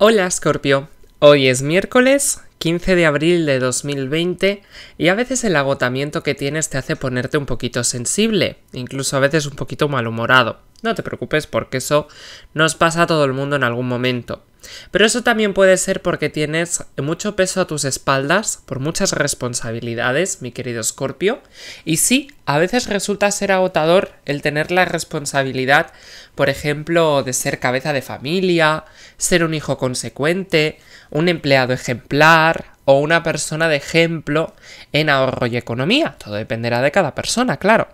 Hola Scorpio, hoy es miércoles 15 de abril de 2020 y a veces el agotamiento que tienes te hace ponerte un poquito sensible, incluso a veces un poquito malhumorado. No te preocupes porque eso nos pasa a todo el mundo en algún momento. Pero eso también puede ser porque tienes mucho peso a tus espaldas, por muchas responsabilidades, mi querido Scorpio. Y sí, a veces resulta ser agotador el tener la responsabilidad, por ejemplo, de ser cabeza de familia, ser un hijo consecuente, un empleado ejemplar o una persona de ejemplo en ahorro y economía. Todo dependerá de cada persona, claro.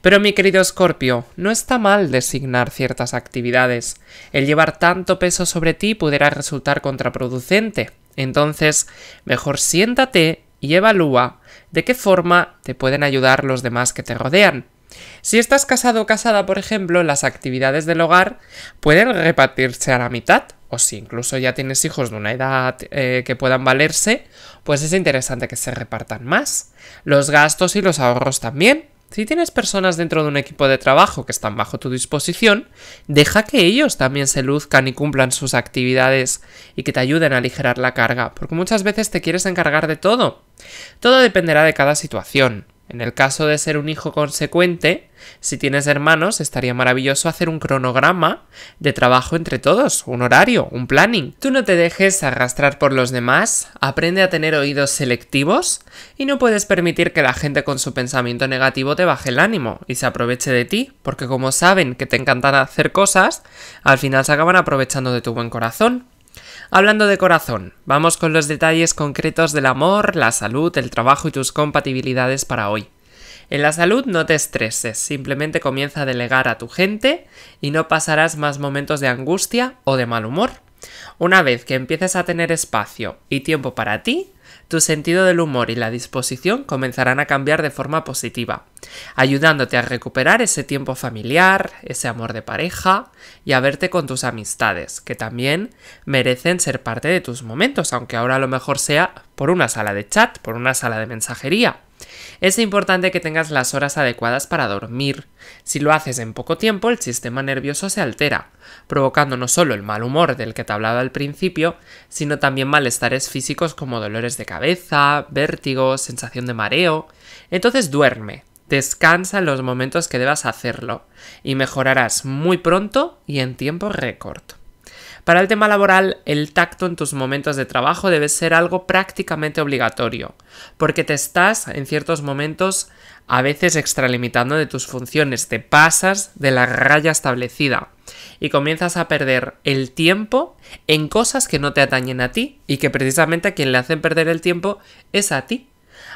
Pero mi querido Escorpio, no está mal designar ciertas actividades. El llevar tanto peso sobre ti pudiera resultar contraproducente. Entonces, mejor siéntate y evalúa de qué forma te pueden ayudar los demás que te rodean. Si estás casado o casada, por ejemplo, las actividades del hogar pueden repartirse a la mitad, o si incluso ya tienes hijos de una edad eh, que puedan valerse, pues es interesante que se repartan más. Los gastos y los ahorros también. Si tienes personas dentro de un equipo de trabajo que están bajo tu disposición, deja que ellos también se luzcan y cumplan sus actividades y que te ayuden a aligerar la carga, porque muchas veces te quieres encargar de todo. Todo dependerá de cada situación. En el caso de ser un hijo consecuente, si tienes hermanos, estaría maravilloso hacer un cronograma de trabajo entre todos, un horario, un planning. Tú no te dejes arrastrar por los demás, aprende a tener oídos selectivos y no puedes permitir que la gente con su pensamiento negativo te baje el ánimo y se aproveche de ti, porque como saben que te encantan hacer cosas, al final se acaban aprovechando de tu buen corazón. Hablando de corazón, vamos con los detalles concretos del amor, la salud, el trabajo y tus compatibilidades para hoy. En la salud no te estreses, simplemente comienza a delegar a tu gente y no pasarás más momentos de angustia o de mal humor. Una vez que empieces a tener espacio y tiempo para ti, tu sentido del humor y la disposición comenzarán a cambiar de forma positiva, ayudándote a recuperar ese tiempo familiar, ese amor de pareja y a verte con tus amistades, que también merecen ser parte de tus momentos, aunque ahora a lo mejor sea por una sala de chat, por una sala de mensajería. Es importante que tengas las horas adecuadas para dormir. Si lo haces en poco tiempo, el sistema nervioso se altera, provocando no solo el mal humor del que te hablaba al principio, sino también malestares físicos como dolores de cabeza, vértigo, sensación de mareo. Entonces duerme, descansa en los momentos que debas hacerlo, y mejorarás muy pronto y en tiempo récord. Para el tema laboral, el tacto en tus momentos de trabajo debe ser algo prácticamente obligatorio, porque te estás, en ciertos momentos, a veces extralimitando de tus funciones, te pasas de la raya establecida y comienzas a perder el tiempo en cosas que no te atañen a ti y que precisamente a quien le hacen perder el tiempo es a ti.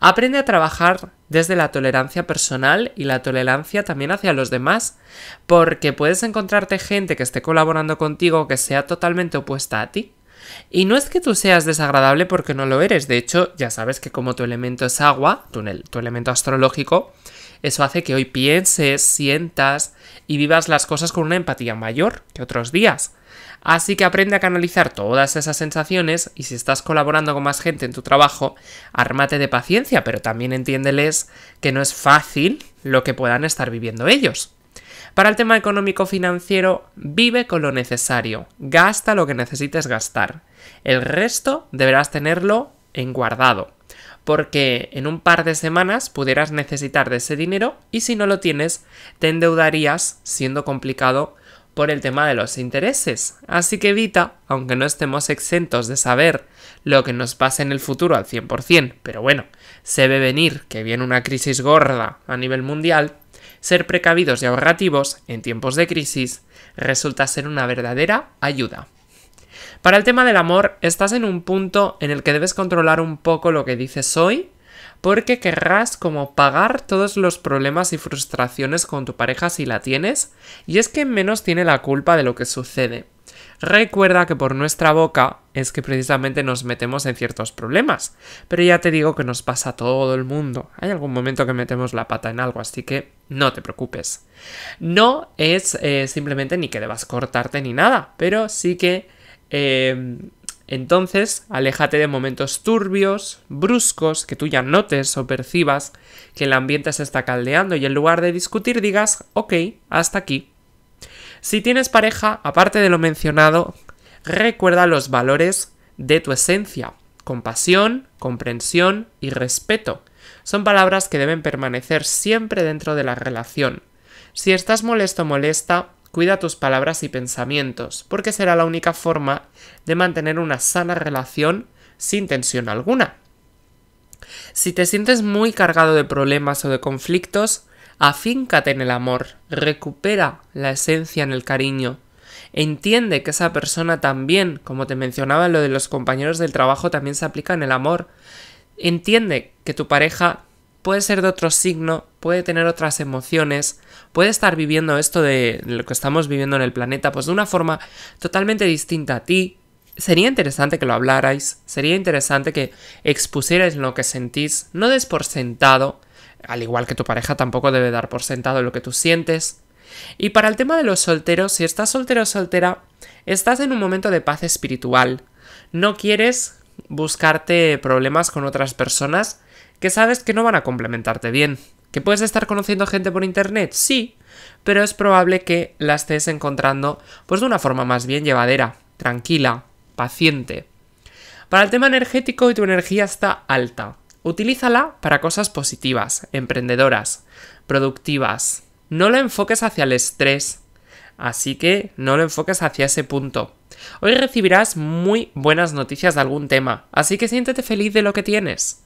Aprende a trabajar desde la tolerancia personal y la tolerancia también hacia los demás, porque puedes encontrarte gente que esté colaborando contigo que sea totalmente opuesta a ti. Y no es que tú seas desagradable porque no lo eres, de hecho ya sabes que como tu elemento es agua, tu, tu elemento astrológico, eso hace que hoy pienses, sientas y vivas las cosas con una empatía mayor que otros días. Así que aprende a canalizar todas esas sensaciones y si estás colaborando con más gente en tu trabajo, ármate de paciencia, pero también entiéndeles que no es fácil lo que puedan estar viviendo ellos. Para el tema económico-financiero, vive con lo necesario, gasta lo que necesites gastar. El resto deberás tenerlo en guardado porque en un par de semanas pudieras necesitar de ese dinero y si no lo tienes te endeudarías siendo complicado por el tema de los intereses. Así que evita, aunque no estemos exentos de saber lo que nos pase en el futuro al 100%, pero bueno, se ve venir que viene una crisis gorda a nivel mundial, ser precavidos y ahorrativos en tiempos de crisis resulta ser una verdadera ayuda. Para el tema del amor, estás en un punto en el que debes controlar un poco lo que dices hoy, porque querrás como pagar todos los problemas y frustraciones con tu pareja si la tienes, y es que menos tiene la culpa de lo que sucede. Recuerda que por nuestra boca es que precisamente nos metemos en ciertos problemas, pero ya te digo que nos pasa a todo el mundo. Hay algún momento que metemos la pata en algo, así que no te preocupes. No es eh, simplemente ni que debas cortarte ni nada, pero sí que Em, entonces, aléjate de momentos turbios, bruscos, que tú ya notes o percibas que el ambiente se está caldeando y en lugar de discutir digas, ok, hasta aquí. Si tienes pareja, aparte de lo mencionado, recuerda los valores de tu esencia, compasión, comprensión y respeto. Son palabras que deben permanecer siempre dentro de la relación. Si estás molesto o molesta, Cuida tus palabras y pensamientos, porque será la única forma de mantener una sana relación sin tensión alguna. Si te sientes muy cargado de problemas o de conflictos, afíncate en el amor, recupera la esencia en el cariño. Entiende que esa persona también, como te mencionaba, lo de los compañeros del trabajo también se aplica en el amor. Entiende que tu pareja puede ser de otro signo puede tener otras emociones, puede estar viviendo esto de lo que estamos viviendo en el planeta, pues de una forma totalmente distinta a ti. Sería interesante que lo hablarais, sería interesante que expusierais lo que sentís, no des por sentado, al igual que tu pareja tampoco debe dar por sentado lo que tú sientes. Y para el tema de los solteros, si estás soltero o soltera, estás en un momento de paz espiritual. No quieres buscarte problemas con otras personas que sabes que no van a complementarte bien. ¿Que puedes estar conociendo gente por internet? Sí, pero es probable que la estés encontrando pues de una forma más bien llevadera, tranquila, paciente. Para el tema energético y tu energía está alta. Utilízala para cosas positivas, emprendedoras, productivas. No la enfoques hacia el estrés, así que no lo enfoques hacia ese punto. Hoy recibirás muy buenas noticias de algún tema, así que siéntete feliz de lo que tienes.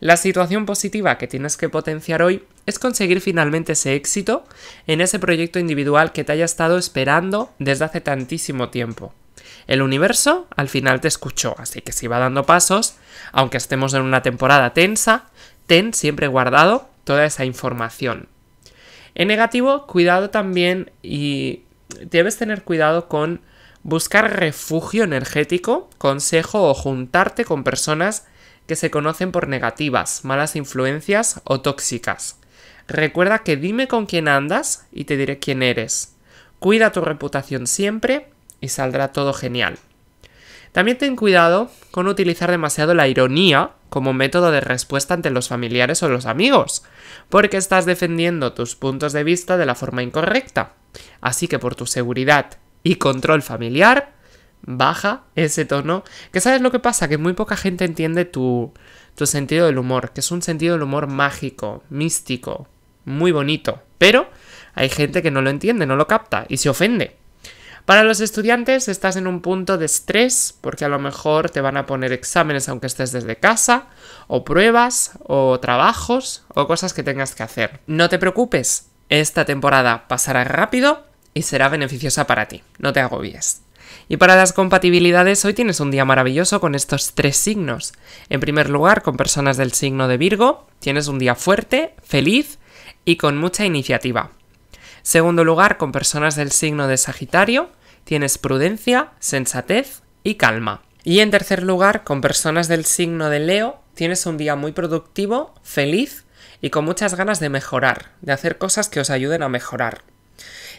La situación positiva que tienes que potenciar hoy es conseguir finalmente ese éxito en ese proyecto individual que te haya estado esperando desde hace tantísimo tiempo. El universo al final te escuchó, así que si va dando pasos, aunque estemos en una temporada tensa, ten siempre guardado toda esa información. En negativo, cuidado también y debes tener cuidado con buscar refugio energético, consejo o juntarte con personas que se conocen por negativas, malas influencias o tóxicas. Recuerda que dime con quién andas y te diré quién eres. Cuida tu reputación siempre y saldrá todo genial. También ten cuidado con utilizar demasiado la ironía como método de respuesta ante los familiares o los amigos, porque estás defendiendo tus puntos de vista de la forma incorrecta. Así que por tu seguridad y control familiar, baja ese tono. Que sabes lo que pasa, que muy poca gente entiende tu, tu sentido del humor, que es un sentido del humor mágico, místico, muy bonito. Pero hay gente que no lo entiende, no lo capta y se ofende. Para los estudiantes estás en un punto de estrés porque a lo mejor te van a poner exámenes aunque estés desde casa, o pruebas, o trabajos, o cosas que tengas que hacer. No te preocupes, esta temporada pasará rápido y será beneficiosa para ti, no te agobies. Y para las compatibilidades, hoy tienes un día maravilloso con estos tres signos. En primer lugar, con personas del signo de Virgo, tienes un día fuerte, feliz y con mucha iniciativa. Segundo lugar, con personas del signo de Sagitario, tienes prudencia, sensatez y calma. Y en tercer lugar, con personas del signo de Leo, tienes un día muy productivo, feliz y con muchas ganas de mejorar, de hacer cosas que os ayuden a mejorar.